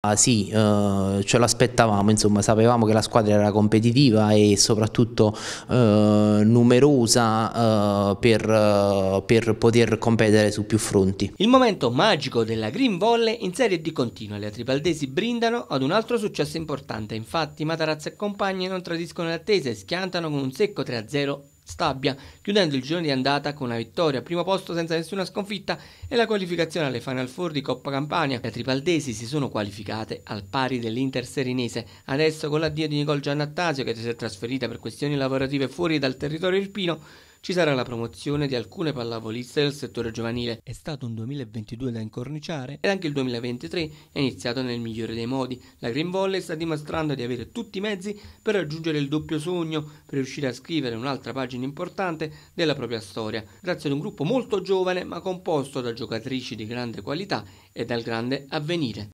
Ah, sì, eh, ce l'aspettavamo, insomma sapevamo che la squadra era competitiva e soprattutto eh, numerosa eh, per, eh, per, poter competere su più fronti. Il momento magico della Green Volley in serie di continua, le atripaldesi brindano ad un altro successo importante, infatti Matarazza e compagni non tradiscono le attese e schiantano con un secco 3-0 Stabia, chiudendo il girone di andata con una vittoria, primo posto senza nessuna sconfitta e la qualificazione alle Final Four di Coppa Campania. Le tripaldesi si sono qualificate al pari dell'Inter Serinese. Adesso con l'addio di Nicole Giannattasio che si è trasferita per questioni lavorative fuori dal territorio irpino, ci sarà la promozione di alcune pallavoliste del settore giovanile. È stato un 2022 da incorniciare ed anche il 2023 è iniziato nel migliore dei modi. La Green Volley sta dimostrando di avere tutti i mezzi per raggiungere il doppio sogno, per riuscire a scrivere un'altra pagina importante della propria storia, grazie ad un gruppo molto giovane ma composto da giocatrici di grande qualità e dal grande avvenire.